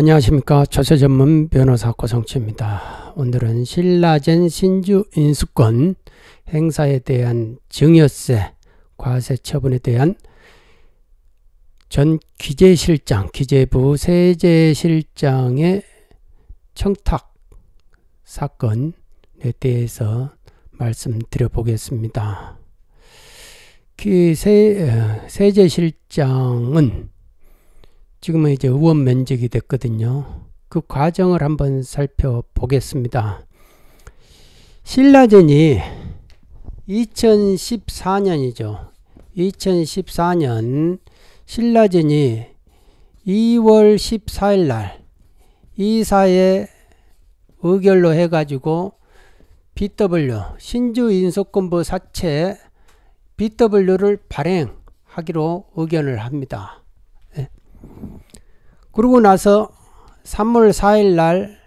안녕하십니까 조세 전문 변호사 고성치입니다. 오늘은 신라젠 신주 인수권 행사에 대한 증여세 과세 처분에 대한 전 기재실장 기재부 세제실장의 청탁 사건에 대해서 말씀드려 보겠습니다. 세, 어, 세제실장은 지금은 이제 의원 면직이 됐거든요. 그 과정을 한번 살펴보겠습니다. 신라젠이 2014년이죠. 2014년 신라젠이 2월 14일 날 이사의 의결로 해가지고 BW 신주인수권부 사채 BW를 발행하기로 의견을 합니다. 그러고 나서 3월 4일 날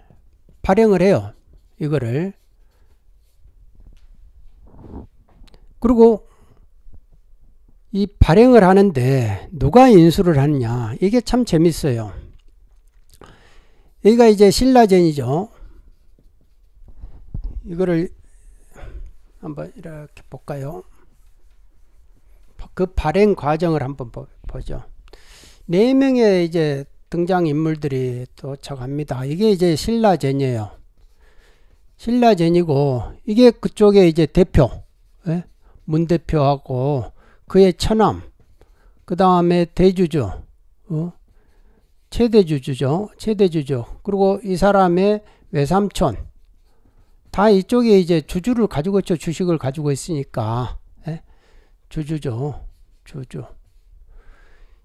발행을 해요. 이거를. 그리고 이 발행을 하는데 누가 인수를 하느냐 이게 참 재밌어요. 여기가 이제 신라젠이죠. 이거를 한번 이렇게 볼까요? 그 발행 과정을 한번 보, 죠 4명의 이제 등장인물들이 도착합니다. 이게 이제 신라젠이에요. 신라젠이고 이게 그쪽에 이제 대표 예? 문 대표하고 그의 처남 그 다음에 대주주 어? 최대주주죠. 최대주주 그리고 이 사람의 외삼촌 다 이쪽에 이제 주주를 가지고 있죠. 주식을 가지고 있으니까 예? 주주죠. 주주.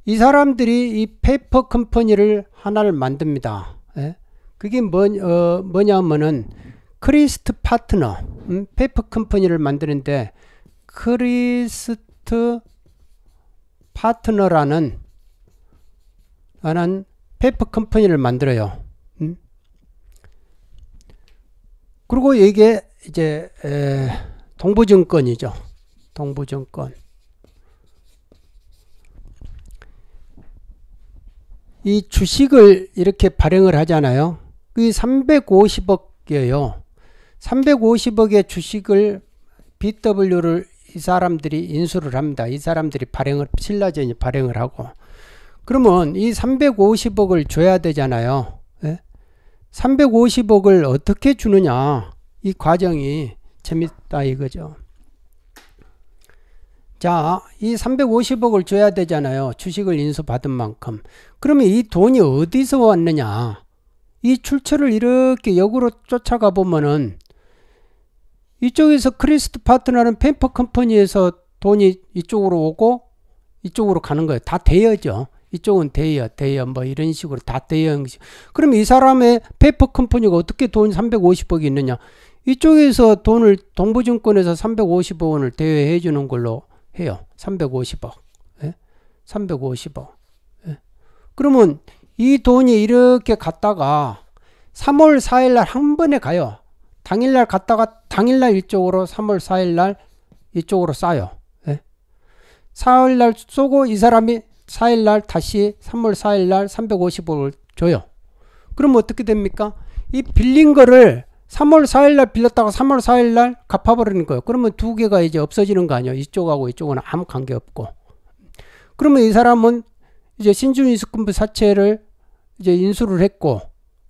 이 사람들이 이 페이퍼 컴퍼니를 하나를 만듭니다. 예? 그게 뭐, 어, 뭐냐면은 크리스트 파트너, 음, 페이퍼 컴퍼니를 만드는데 크리스트 파트너라는 라는 페이퍼 컴퍼니를 만들어요. 음? 그리고 이게 이제 동부증권이죠. 동부증권. 이 주식을 이렇게 발행을 하잖아요. 그 350억이에요. 350억의 주식을 BW를 이 사람들이 인수를 합니다. 이 사람들이 발행을 신라젠이 발행을 하고 그러면 이 350억을 줘야 되잖아요. 350억을 예? 어떻게 주느냐 이 과정이 재밌다 이거죠. 자, 이 350억을 줘야 되잖아요. 주식을 인수받은 만큼. 그러면 이 돈이 어디서 왔느냐? 이 출처를 이렇게 역으로 쫓아가 보면은 이쪽에서 크리스트 파트너는 펜퍼 컴퍼니에서 돈이 이쪽으로 오고 이쪽으로 가는 거예요. 다 대여죠. 이쪽은 대여, 대여 뭐 이런 식으로 다 대여 형식. 그럼 이 사람의 페퍼 컴퍼니가 어떻게 돈 350억이 있느냐? 이쪽에서 돈을 동부증권에서 350억 원을 대여해 주는 걸로 해요. 350억. 예? 350억. 예? 그러면 이 돈이 이렇게 갔다가 3월 4일 날 한 번에 가요. 당일 날 갔다가 당일 날 이쪽으로 3월 4일 예? 날 이쪽으로 쌓여. 예? 4월날 쏘고 이 사람이 4일 날 다시 3월 4일 날 350억을 줘요. 그럼 어떻게 됩니까? 이 빌린 거를 3월 4일날 빌렸다가 3월 4일날 갚아버리는 거예요. 그러면 두 개가 이제 없어지는 거 아니에요. 이쪽하고 이쪽은 아무 관계 없고. 그러면 이 사람은 이제 신주인수권부 사채를 이제 인수를 했고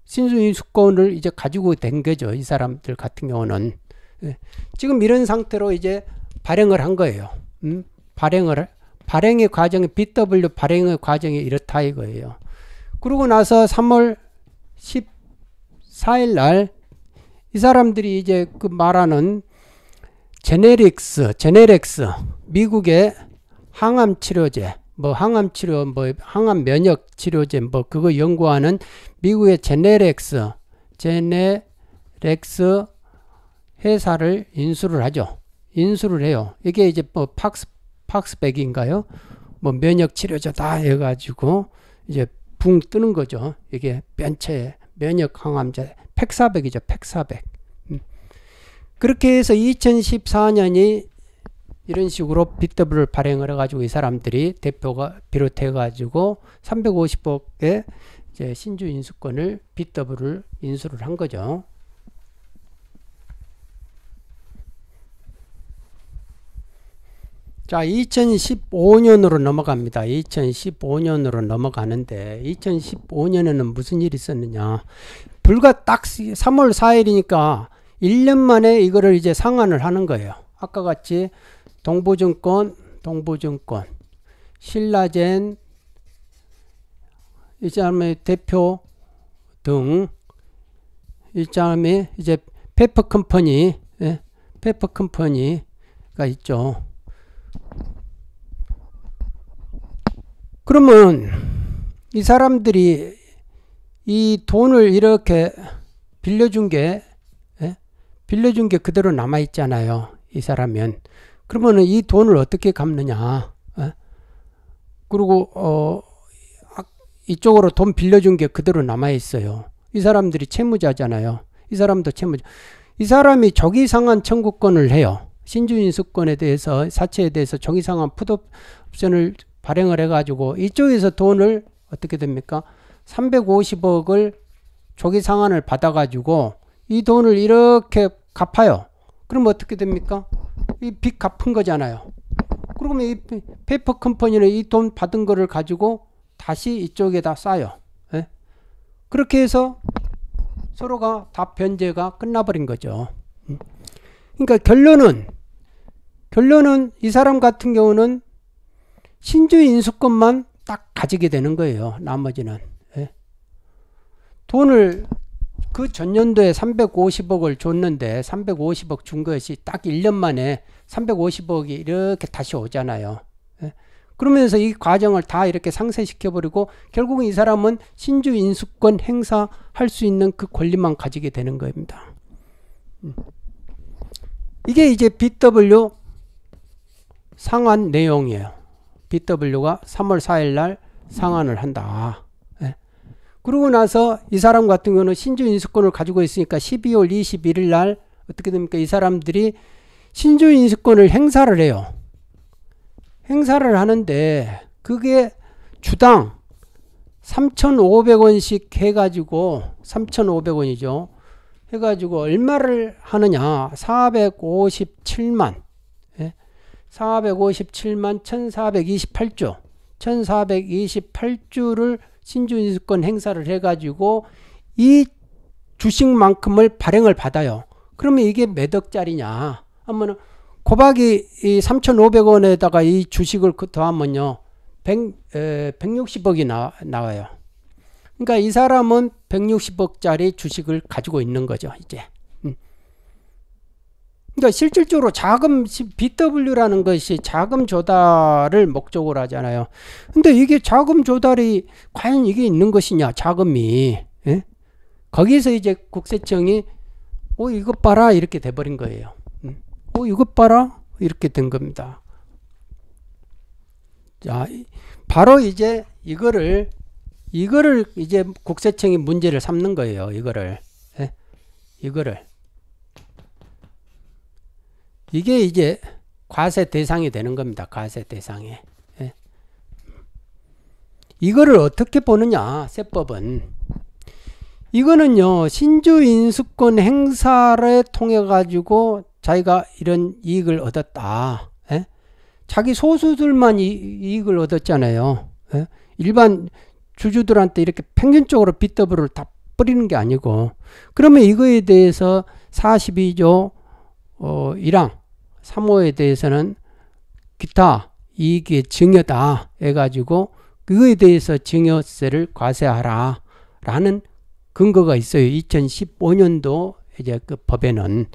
신주인수권을 이제 가지고 된 거죠. 이 사람들 같은 경우는 예. 지금 이런 상태로 이제 발행을 한 거예요. 음? 발행을 발행의 과정이 BW 발행의 과정이 이렇다 이거예요. 그러고 나서 3월 14일 날이 사람들이 이제 그 말하는 제네릭스, 제네렉스, 미국의 항암 치료제, 뭐 항암 치료, 뭐 항암 면역 치료제, 뭐 그거 연구하는 미국의 제네렉스, 제네렉스 회사를 인수를 하죠. 인수를 해요. 이게 이제 뭐 팍스 팍스백인가요? 뭐 면역 치료제다 해가지고 이제 붕 뜨는 거죠. 이게 변체 면역 항암제, 팩400이죠. 팩400. 음. 그렇게 해서 2014년이 이런 식으로 빅더블을 발행을 해가지고 이 사람들이 대표가 비롯해가지고 350억의 신주 인수권을 빅더블을 인수를 한 거죠. 자, 2015년으로 넘어갑니다. 2015년으로 넘어가는데 2015년에는 무슨 일이 있었느냐? 불과 딱 3월 4일이니까 1년 만에 이거를 이제 상환을 하는 거예요. 아까 같이 동보증권동보증권 신라젠, 이 사람의 대표 등, 이 사람이 이제 페퍼컴퍼니, 예? 페퍼컴퍼니가 있죠. 그러면 이 사람들이 이 돈을 이렇게 빌려준 게 예? 빌려준 게 그대로 남아 있잖아요. 이 사람은 그러면은 이 돈을 어떻게 갚느냐? 예? 그리고 어 아, 이쪽으로 돈 빌려준 게 그대로 남아 있어요. 이 사람들이 채무자잖아요. 이 사람도 채무자. 이 사람이 적이상한 청구권을 해요. 신주인수권에 대해서 사채에 대해서 적이상한 푸드옵션을 발행을 해가지고 이쪽에서 돈을 어떻게 됩니까? 350억을 조기 상환을 받아가지고 이 돈을 이렇게 갚아요. 그럼 어떻게 됩니까? 이 빚 갚은 거잖아요. 그러면 이 페이퍼 컴퍼니는 이 돈 받은 거를 가지고 다시 이쪽에다 싸요. 예? 그렇게 해서 서로가 다 변제가 끝나버린 거죠. 음. 그러니까 결론은 결론은 이 사람 같은 경우는 신주 인수권만 딱 가지게 되는 거예요. 나머지는. 돈을 그 전년도에 350억을 줬는데 350억 준 것이 딱 1년 만에 350억이 이렇게 다시 오잖아요. 예? 그러면서 이 과정을 다 이렇게 상쇄시켜버리고 결국은 이 사람은 신주 인수권 행사할 수 있는 그 권리만 가지게 되는 겁니다. 음. 이게 이제 BW 상환 내용이에요. BW가 3월 4일 날 상환을 한다. 그러고 나서 이 사람 같은 경우는 신주 인수권을 가지고 있으니까 12월 21일 날 어떻게 됩니까? 이 사람들이 신주 인수권을 행사를 해요. 행사를 하는데 그게 주당 3,500원씩 해가지고 3,500원이죠. 해가지고 얼마를 하느냐 457만 457만 1428주 1428주를 신주인수권 행사를 해가지고 이 주식만큼을 발행을 받아요. 그러면 이게 몇 억짜리냐 하면은 고박이 이 3,500원에다가 이 주식을 그 더하면요. 100, 에, 160억이 나, 나와요. 그러니까 이 사람은 160억짜리 주식을 가지고 있는 거죠, 이제. 그러니까 실질적으로 자금 BW라는 것이 자금 조달을 목적으로 하잖아요. 근데 이게 자금 조달이 과연 이게 있는 것이냐, 자금이. 예? 거기서 이제 국세청이 어 이것 봐라 이렇게 돼버린 거예요. 음. 어 이것 봐라 이렇게 된 겁니다. 자, 바로 이제 이거를 이거를 이제 국세청이 문제를 삼는 거예요. 이거를 예? 이거를 이게 이제 과세 대상이 되는 겁니다. 과세 대상에 예. 이거를 어떻게 보느냐, 세법은. 이거는요, 신주인수권 행사를 통해가지고 자기가 이런 이익을 얻었다. 예? 자기 소수들만 이, 익을 얻었잖아요. 예? 일반 주주들한테 이렇게 평균적으로 빚더블을 다 뿌리는 게 아니고. 그러면 이거에 대해서 42조 어, 1항 사모에 대해서는 기타 이익의 증여다 해가지고 그거에 대해서 증여세를 과세하라 라는 근거가 있어요. 2015년도 이제 그 법에는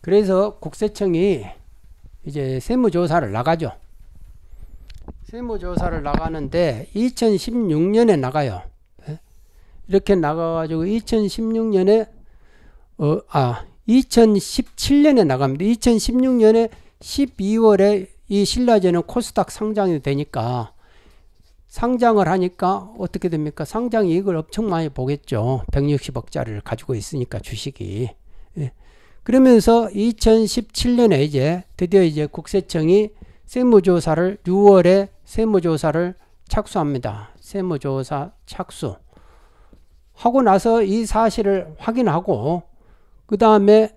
그래서 국세청이 이제 세무조사를 나가죠. 세무조사를 나가는데 2016년에 나가요. 예? 이렇게 나가가지고 2016년에 어, 아, 2017년에 나갑니다. 2016년에 12월에 이 신라제는 코스닥 상장이 되니까 상장을 하니까 어떻게 됩니까? 상장 이익을 엄청 많이 보겠죠. 160억짜리를 가지고 있으니까 주식이. 예. 그러면서 2017년에 이제 드디어 이제 국세청이 세무조사를 6월에 세무조사를 착수합니다. 세무조사 착수. 하고 나서 이 사실을 확인하고 그 다음에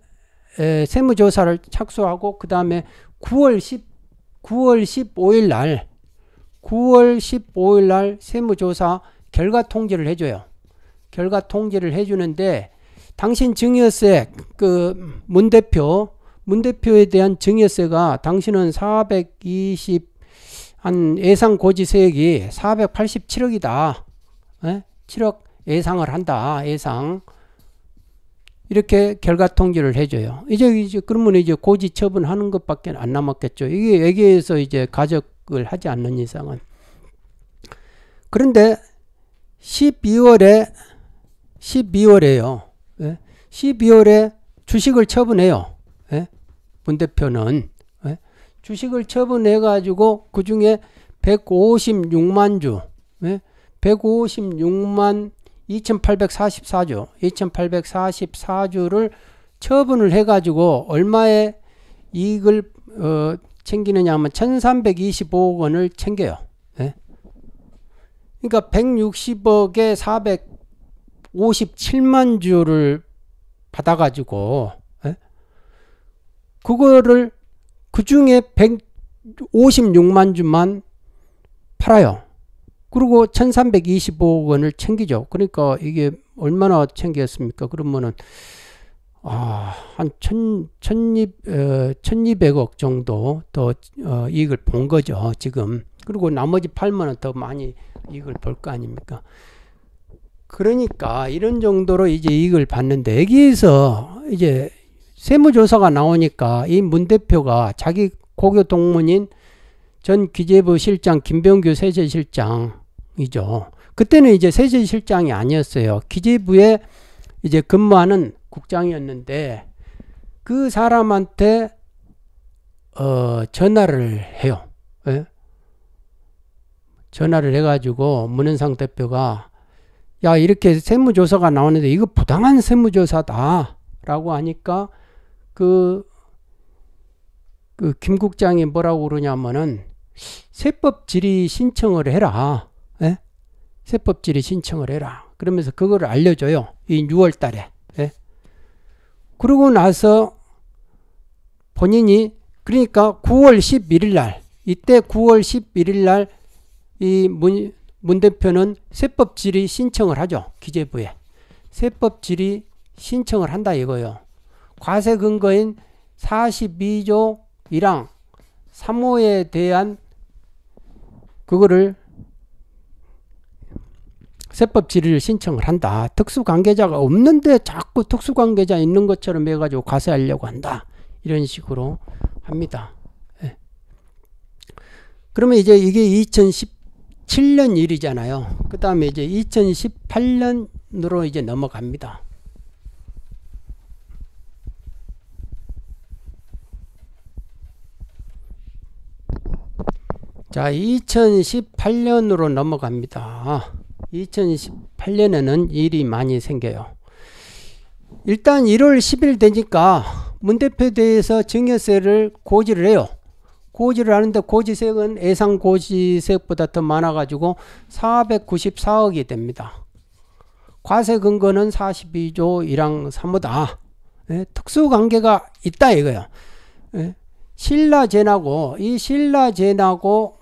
세무조사를 착수하고 그 다음에 9월 10 9월 15일 날 9월 15일 날 세무조사 결과 통지를 해줘요. 결과 통지를 해주는데 당신 증여세 그문 대표 문 대표에 대한 증여세가 당신은 420한 예상 고지 세액이 487억이다. 에? 7억 예상을 한다. 예상. 이렇게 결과 통지를 해줘요. 이제, 이제 그러면 이제 고지 처분하는 것밖에 안 남았겠죠. 이게 여기에서 이제 가적을 하지 않는 이상은. 그런데 12월에 12월에요. 12월에 예? 주식을 처분해요. 예? 문 대표는 예? 주식을 처분해 가지고 그 중에 156만 주, 156만 2844주, 2844주를 처분을 해가지고 얼마의 이익을 어, 챙기느냐 하면 1325억 원을 챙겨요. 네? 그러니까 160억에 457만 주를 받아가지고 네? 그거를 그 중에 156만 주만 팔아요. 그리고 1325억 원을 챙기죠. 그러니까 이게 얼마나 챙겼습니까? 그러면은 아, 한 천, 천이, 어, 1200억 정도 더 어, 이익을 본 거죠, 지금. 그리고 나머지 팔만원 더 많이 이익을 볼 거 아닙니까? 그러니까 이런 정도로 이제 이익을 봤는데 여기에서 이제 세무조사가 나오니까 이 문 대표가 자기 고교 동문인 전 기재부 실장 김병규 세제실장 이죠. 그때는 이제 세제실장이 아니었어요. 기재부에 이제 근무하는 국장이었는데 그 사람한테 어 전화를 해요. 예? 전화를 해가지고 문현상 대표가 야 이렇게 세무조사가 나오는데 이거 부당한 세무조사다라고 하니까 그, 그김 국장이 뭐라고 그러냐면은 세법 질의 신청을 해라. 예? 세법질의 신청을 해라. 그러면서 그걸 알려줘요. 이 6월 달에. 예? 그러고 나서 본인이 그러니까 9월 11일 날 이때 9월 11일 날 이문 문 대표는 세법 질의 신청을 하죠. 기재부에. 세법 질의 신청을 한다 이거요 과세 근거인 42조 1항 3호에 대한 그거를 세법 질의를 신청을 한다. 특수관계자가 없는데 자꾸 특수관계자 있는 것처럼 해가지고 과세하려고 한다. 이런 식으로 합니다. 예. 그러면 이제 이게 2017년 일이잖아요. 그 다음에 이제 2018년으로 이제 넘어갑니다. 자, 2018년으로 넘어갑니다. 2018년에는 일이 많이 생겨요. 일단 1월 10일 되니까 문 대표에 대해서 증여세를 고지를 해요. 고지를 하는데 고지세액은 예상 고지세액보다 더 많아가지고 494억이 됩니다. 과세 근거는 42조 1항 3호다. 예, 특수관계가 있다 이거예요. 예, 신라젠하고 이 신라젠하고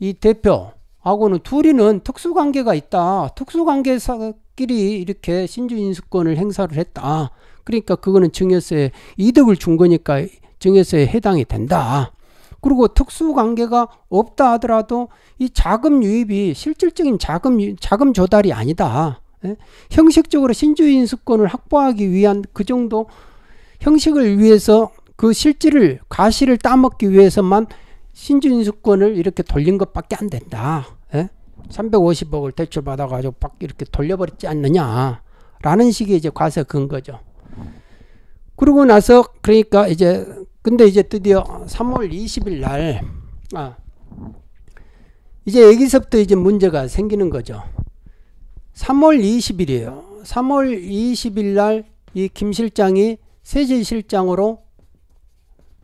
이 대표 하고는 둘이는 특수관계가 있다. 특수관계끼리 사 이렇게 신주인수권을 행사를 했다. 그러니까 그거는 증여세에 이득을 준 거니까 증여세에 해당이 된다. 그리고 특수관계가 없다 하더라도 이 자금 유입이 실질적인 자금 자금 조달이 아니다. 예? 형식적으로 신주인수권을 확보하기 위한 그 정도 형식을 위해서 그 실질을 가시를 따먹기 위해서만 신진수권을 이렇게 돌린 것밖에 안 된다. 예? 350억을 대출받아가지고 박 이렇게 돌려버렸지 않느냐. 라는 식의 이제 과세 근거죠. 그러고 나서 그러니까 이제 근데 이제 드디어 3월 20일 날 아, 이제 여기서부터 이제 문제가 생기는 거죠. 3월 20일이에요. 3월 20일 날 이 김 실장이 세제실장으로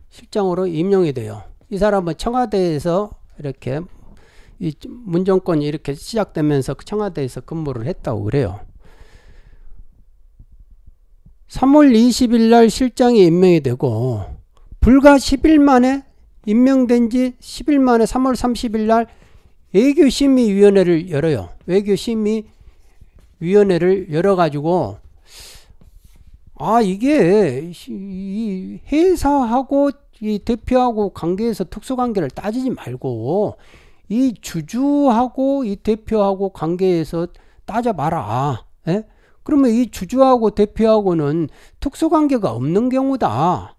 실장으로 임용이 돼요. 이 사람은 뭐 청와대에서 이렇게 이 문정권이 이렇게 시작되면서 그 청와대에서 근무를 했다고 그래요. 3월 20일 날 실장이 임명이 되고 불과 10일 만에 임명된 지 10일 만에 3월 30일 날 외교심의위원회를 열어요. 외교심의위원회를 열어가지고 아 이게 이 회사하고 이 대표하고 관계에서 특수관계를 따지지 말고 이 주주하고 이 대표하고 관계에서 따져봐라. 예? 그러면 이 주주하고 대표하고는 특수관계가 없는 경우다.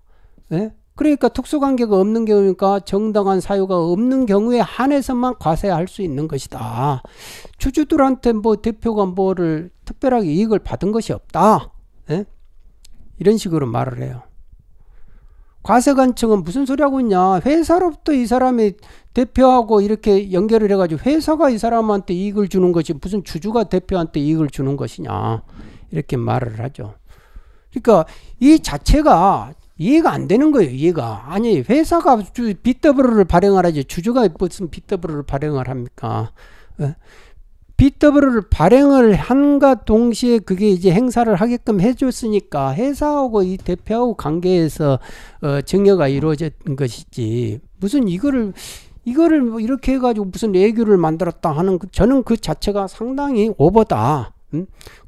예? 그러니까 특수관계가 없는 경우니까 정당한 사유가 없는 경우에 한해서만 과세할 수 있는 것이다. 주주들한테 뭐 대표가 뭐를 특별하게 이익을 받은 것이 없다. 예? 이런 식으로 말을 해요. 과세관 청은 무슨 소리 하고 있냐. 회사로부터 이 사람이 대표하고 이렇게 연결을 해가지고 회사가 이 사람한테 이익을 주는 것이 무슨 주주가 대표한테 이익을 주는 것이냐. 이렇게 말을 하죠. 그러니까 이 자체가 이해가 안 되는 거예요. 이해가. 아니 회사가 BW를 발행하라지 주주가 무슨 BW를 발행을 합니까. 예? BW를 발행을 한과 동시에 그게 이제 행사를 하게끔 해줬으니까 회사하고 이 대표하고 관계에서 어, 증여가 이루어진 것이지 무슨 이거를 이거를 뭐 이렇게 해가지고 무슨 애교를 만들었다 하는 그, 저는 그 자체가 상당히 오버다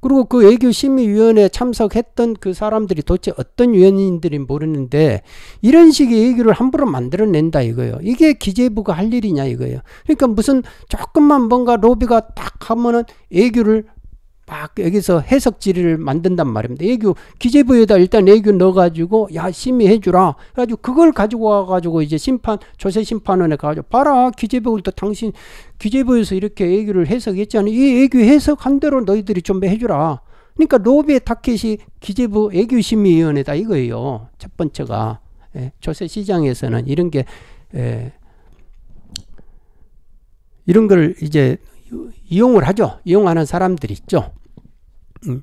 그리고 그 외교 심의위원회 에 참석했던 그 사람들이 도대체 어떤 위원인들이 모르는데 이런 식의 외교를 함부로 만들어낸다 이거예요. 이게 기재부가 할 일이냐 이거예요. 그러니까 무슨 조금만 뭔가 로비가 딱 하면은 외교를 막 여기서 해석 지리를 만든단 말입니다. 애교 기재부에다 일단 애교 넣어가지고 야 심의해주라. 그래가지고 그걸 가지고 와가지고 이제 심판 조세 심판원에 가가지고 봐라 기재부를 또 당신 기재부에서 이렇게 애교를 해석했잖아. 이 애교 해석한 대로 너희들이 좀 해주라. 그러니까 로베 비 타켓이 기재부 애교 심의위원회다 이거예요. 첫 번째가 예, 조세 시장에서는 이런 게 예, 이런 걸 이제 이용을 하죠. 이용하는 사람들 있죠. 음.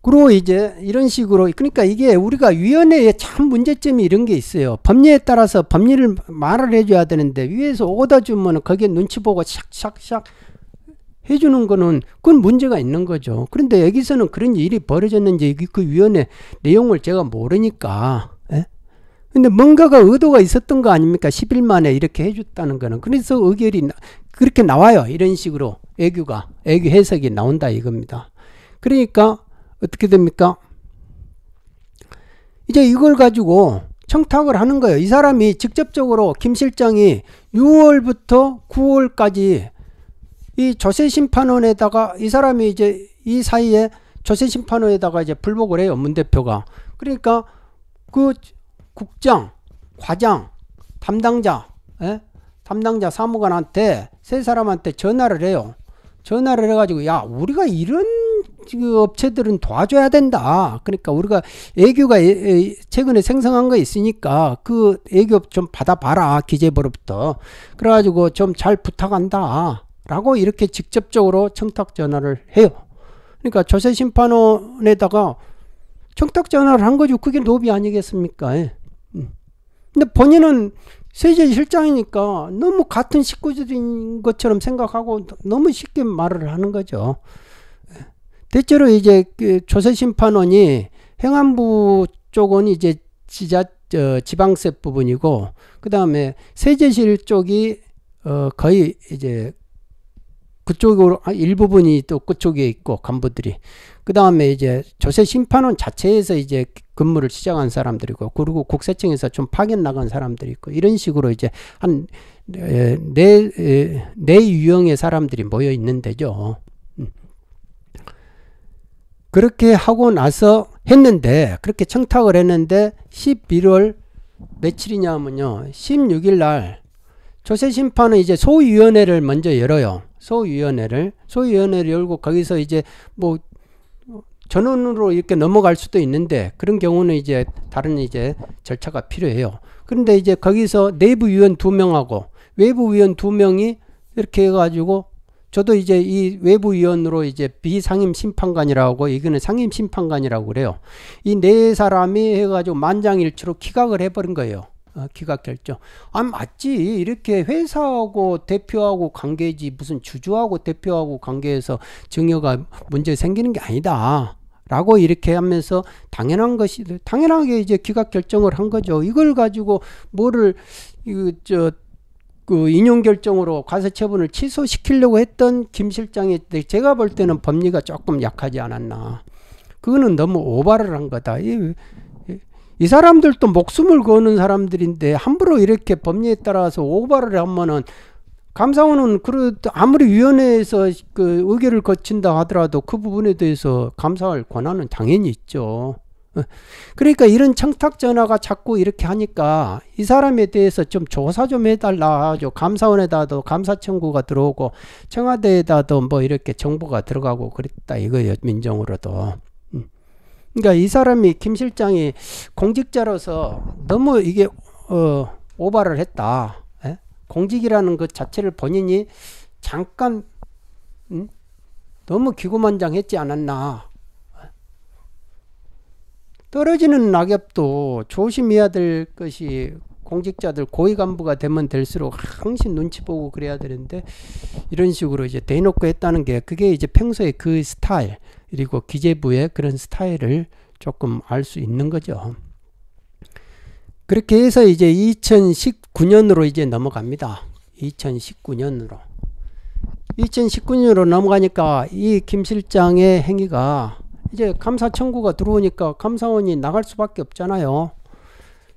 그리고 이제 이런 식으로 그러니까 이게 우리가 위원회에 참 문제점이 이런 게 있어요. 법리에 따라서 법리를 말을 해줘야 되는데 위에서 오다 주면 거기에 눈치 보고 샥샥샥 해주는 거는 그건 문제가 있는 거죠. 그런데 여기서는 그런 일이 벌어졌는지 그 위원회 내용을 제가 모르니까. 예? 근데 뭔가가 의도가 있었던 거 아닙니까? 10일 만에 이렇게 해줬다는 거는. 그래서 의결이 그렇게 나와요. 이런 식으로 애교가 애교 해석이 나온다 이겁니다. 그러니까 어떻게 됩니까? 이제 이걸 가지고 청탁을 하는 거예요. 이 사람이 직접적으로 김 실장이 6월부터 9월까지 이 조세심판원에다가 이 사람이 이제 이 사이에 조세심판원에다가 이제 불복을 해요. 문 대표가. 그러니까 그 국장, 과장, 담당자, 예? 담당자 사무관한테 세 사람한테 전화를 해요. 전화를 해가지고 야 우리가 이런 그 업체들은 도와줘야 된다. 그러니까 우리가 애교가 최근에 생성한 거 있으니까 그 애교 좀 받아봐라 기재부로부터. 그래가지고 좀 잘 부탁한다. 라고 이렇게 직접적으로 청탁 전화를 해요. 그러니까 조세 심판원에다가 청탁 전화를 한 거죠. 그게 노비 아니겠습니까? 예. 음. 근데 본인은 세제 실장이니까 너무 같은 식구들인 것처럼 생각하고 너무 쉽게 말을 하는 거죠. 대체로 이제 그 조세심판원이 행안부 쪽은 이제 지자 어, 지방세 부분이고 그 다음에 세제실 쪽이 어, 거의 이제 그쪽으로 아, 일부분이 또 그쪽에 있고 간부들이 그 다음에 이제 조세 심판원 자체에서 이제 근무를 시작한 사람들이고 그리고 국세청에서 좀 파견 나간 사람들이 있고 이런 식으로 이제 한 네네 네 유형의 사람들이 모여 있는 데죠. 음. 그렇게 하고 나서 했는데 그렇게 청탁을 했는데 11월 며칠이냐면요. 16일 날 조세 심판은 이제 소위원회를 먼저 열어요. 소위원회를 소위원회를 열고 거기서 이제 뭐 전원으로 이렇게 넘어갈 수도 있는데 그런 경우는 이제 다른 이제 절차가 필요해요. 그런데 이제 거기서 내부 위원 두 명하고 외부 위원 두 명이 이렇게 해가지고 저도 이제 이 외부 위원으로 이제 비상임 심판관이라고 이거는 상임 심판관이라고 그래요. 이 네 사람이 해가지고 만장일치로 기각을 해버린 거예요. 어, 기각결정. 아 맞지 이렇게 회사하고 대표하고 관계지 무슨 주주하고 대표하고 관계에서 증여가 문제 생기는 게 아니다. 라고 이렇게 하면서 당연한 것이 당연하게 이제 기각 결정을 한 거죠. 이걸 가지고 뭐를 이저 그 인용 결정으로 과세 처분을 취소시키려고 했던 김 실장이 제가 볼 때는 법리가 조금 약하지 않았나. 그거는 너무 오바를 한 거다. 이이 사람들도 목숨을 거는 사람들인데 함부로 이렇게 법리에 따라서 오바를 하면은 감사원은 그래 아무리 위원회에서 그 의결을 거친다 하더라도 그 부분에 대해서 감사할 권한은 당연히 있죠. 어. 그러니까 이런 청탁 전화가 자꾸 이렇게 하니까 이 사람에 대해서 좀 조사 좀 해달라 하죠. 감사원에다도 감사 청구가 들어오고 청와대에다도 뭐 이렇게 정보가 들어가고 그랬다 이거예요 민정으로도. 그러니까 이 사람이 김 실장이 공직자로서 너무 이게 어, 오바를 했다. 에? 예? 공직이라는 것 그 자체를 본인이 잠깐 음? 너무 기고만장했지 않았나. 떨어지는 낙엽도 조심해야 될 것이 공직자들 고위 간부가 되면 될수록 항상 눈치 보고 그래야 되는데 이런 식으로 이제 대놓고 했다는 게 그게 이제 평소에 그 스타일 그리고 기재부의 그런 스타일을 조금 알 수 있는 거죠. 그렇게 해서 이제 2019년으로 이제 넘어갑니다. 2019년으로. 2019년으로 넘어가니까 이 김 실장의 행위가 이제 감사 청구가 들어오니까 감사원이 나갈 수밖에 없잖아요.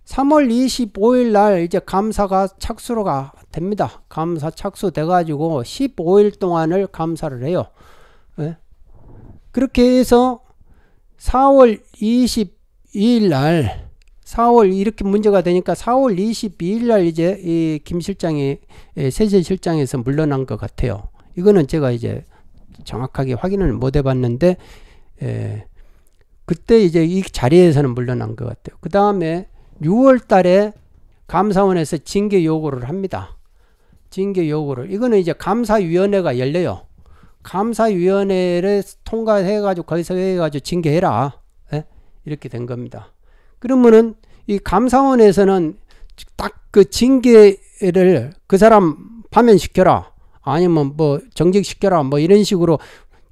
3월 25일 날 이제 감사가 착수로가 됩니다. 감사 착수돼 가지고 15일 동안을 감사를 해요. 예? 그렇게 해서 4월 22일 날 4월 이렇게 문제가 되니까 4월 22일 날 이제 이 김 실장이 예, 세제 실장에서 물러난 것 같아요. 이거는 제가 이제 정확하게 확인을 못 해봤는데 에, 예, 그때 이제 이 자리에서는 물러난 것 같아요. 그 다음에 6월 달에 감사원에서 징계 요구를 합니다. 징계 요구를 이거는 이제 감사위원회가 열려요. 감사위원회를 통과해가지고 거기서 해가지고 징계해라 예? 이렇게 된 겁니다. 그러면은 이 감사원에서는 딱 그 징계를 그 사람 파면시켜라 아니면 뭐 정직시켜라 뭐 이런 식으로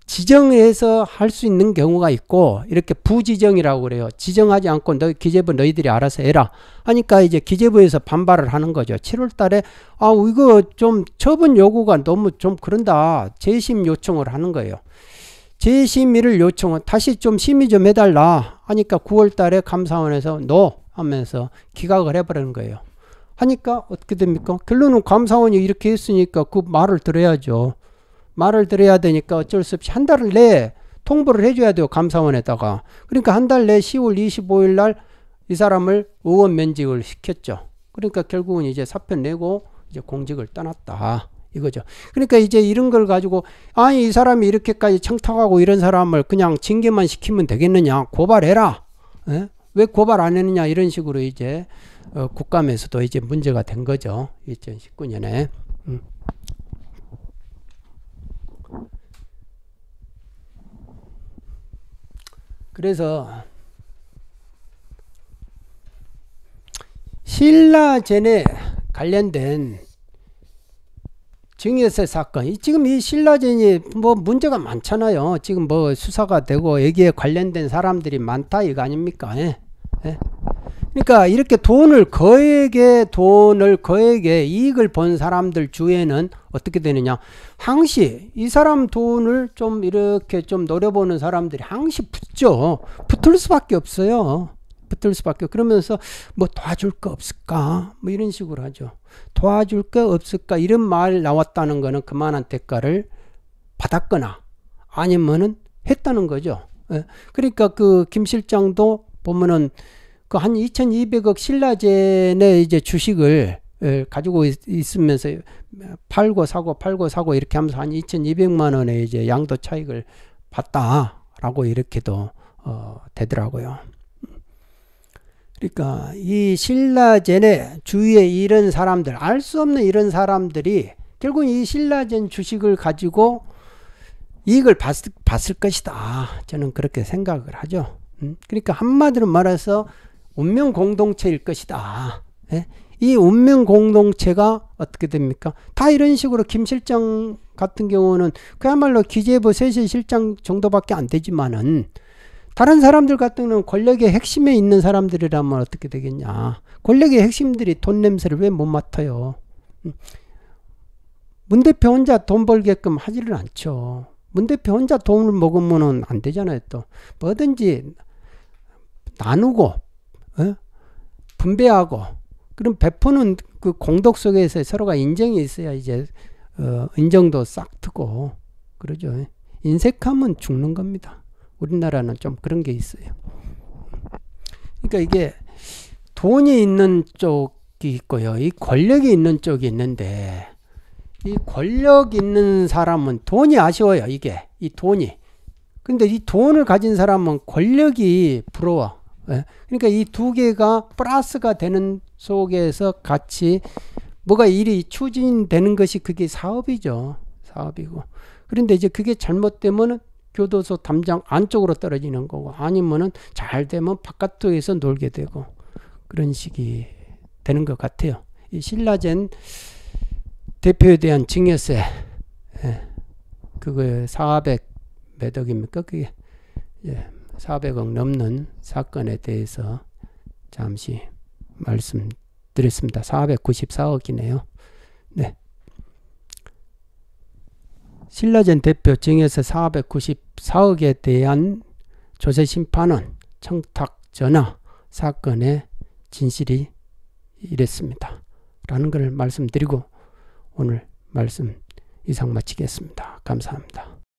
지정해서 할 수 있는 경우가 있고 이렇게 부지정이라고 그래요. 지정하지 않고 너 기재부 너희들이 알아서 해라. 하니까 이제 기재부에서 반발을 하는 거죠. 7월 달에 아 이거 좀 처분 요구가 너무 좀 그런다. 재심 요청을 하는 거예요. 재심의를 요청은 다시 좀 심의 좀 해달라 하니까 9월 달에 감사원에서 너 하면서 기각을 해버리는 거예요. 하니까 어떻게 됩니까? 결론은 감사원이 이렇게 했으니까 그 말을 들어야죠. 말을 들어야 되니까 어쩔 수 없이 한 달을 내 통보를 해줘야 돼요. 감사원에다가. 그러니까 한 달 내 10월 25일 날 이 사람을 의원 면직을 시켰죠. 그러니까 결국은 이제 사표 내고 이제 공직을 떠났다. 이거죠. 그러니까 이제 이런 걸 가지고 아니 이 사람이 이렇게까지 청탁하고 이런 사람을 그냥 징계만 시키면 되겠느냐 고발해라. 에? 예? 왜 고발 안 했느냐 이런 식으로 이제 어, 국감에서도 이제 문제가 된 거죠. 2019년에. 음. 그래서 신라젠에 관련된 증여세 사건 지금 이 신라젠이 뭐 문제가 많잖아요 지금 뭐 수사가 되고 여기에 관련된 사람들이 많다 이거 아닙니까 예? 예? 그러니까 이렇게 돈을 거액의 돈을 거액의 이익을 본 사람들 주에는 어떻게 되느냐 항시 이 사람 돈을 좀 이렇게 좀 노려보는 사람들이 항시 붙죠 붙을 수밖에 없어요 붙을 수밖에 그러면서 뭐 도와줄 거 없을까 뭐 이런 식으로 하죠 도와줄 거 없을까 이런 말 나왔다는 거는 그만한 대가를 받았거나 아니면은 했다는 거죠 예. 그러니까 그 김 실장도 보면은 그한 2,200억 신라젠의 이제 주식을 가지고 있, 으면서 팔고 사고 팔고 사고 이렇게 하면서 한 2,200만 원의 이제 양도 차익을 봤다라고 이렇게도 어, 되더라고요. 그러니까 이 신라젠의 주위에 이런 사람들 알 수 없는 이런 사람들이 결국 이 신라젠 주식을 가지고 이익을 봤을, 봤을 것이다. 저는 그렇게 생각을 하죠. 음, 그러니까 한마디로 말해서 운명 공동체일 것이다. 예? 이 운명 공동체가 어떻게 됩니까? 다 이런 식으로 김 실장 같은 경우는 그야말로 기재부 세시 실장 정도밖에 안 되지만은 다른 사람들 같은 경우는 권력의 핵심에 있는 사람들이라면 어떻게 되겠냐. 권력의 핵심들이 돈 냄새를 왜 못 맡아요? 음. 문 대표 혼자 돈 벌게끔 하지를 않죠. 문 대표 혼자 돈을 먹으면 안 되잖아요, 또. 뭐든지 나누고 어? 분배하고 그럼 베푸는 그 공덕 속에서 서로가 인정이 있어야 이제 어, 인정도 싹 트고 그러죠. 인색하면 죽는 겁니다. 우리나라는 좀 그런 게 있어요. 그러니까 이게 돈이 있는 쪽이 있고요. 이 권력이 있는 쪽이 있는데 이 권력 있는 사람은 돈이 아쉬워요. 이게 이 돈이. 근데 이 돈을 가진 사람은 권력이 부러워. 예. 그러니까 이 두 개가 플러스가 되는 속에서 같이 뭐가 일이 추진되는 것이 그게 사업이죠. 사업이고. 그런데 이제 그게 잘못되면 교도소 담장 안쪽으로 떨어지는 거고 아니면은 잘 되면 바깥쪽에서 놀게 되고 그런 식이 되는 것 같아요. 이 신라젠 대표에 대한 증여세 예. 그거 400 몇 억입니까? 그게 예. 400억 넘는 사건에 대해서 잠시 말씀드렸습니다. 494억이네요. 네. 신라젠 대표 증에서 494억에 대한 조세 심판은 청탁 전화 사건의 진실이 이랬습니다. 라는 것을 말씀드리고 오늘 말씀 이상 마치겠습니다. 감사합니다.